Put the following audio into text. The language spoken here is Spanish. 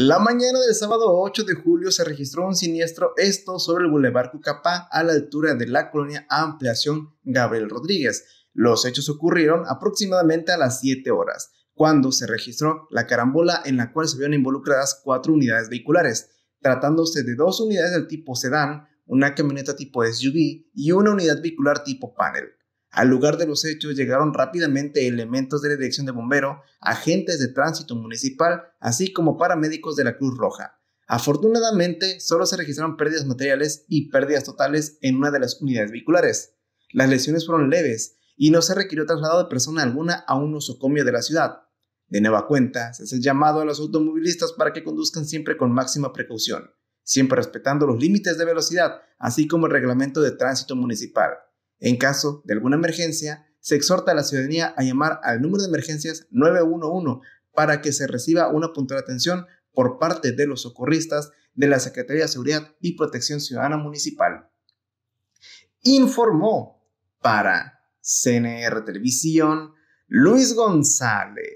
La mañana del sábado 8 de julio se registró un siniestro, esto sobre el Boulevard Cucapá, a la altura de la colonia Ampliación Gabriel Rodríguez. Los hechos ocurrieron aproximadamente a las 7 horas, cuando se registró la carambola en la cual se vieron involucradas cuatro unidades vehiculares, tratándose de dos unidades del tipo sedán, una camioneta tipo SUV y una unidad vehicular tipo panel. Al lugar de los hechos llegaron rápidamente elementos de la dirección de bombero, agentes de tránsito municipal, así como paramédicos de la Cruz Roja. Afortunadamente, solo se registraron pérdidas materiales y pérdidas totales en una de las unidades vehiculares. Las lesiones fueron leves y no se requirió traslado de persona alguna a un nosocomio de la ciudad. De nueva cuenta, se hace llamado a los automovilistas para que conduzcan siempre con máxima precaución, siempre respetando los límites de velocidad, así como el reglamento de tránsito municipal. En caso de alguna emergencia, se exhorta a la ciudadanía a llamar al número de emergencias 911 para que se reciba una puntual atención por parte de los socorristas de la Secretaría de Seguridad y Protección Ciudadana Municipal. Informó para CNR Televisión Luis González.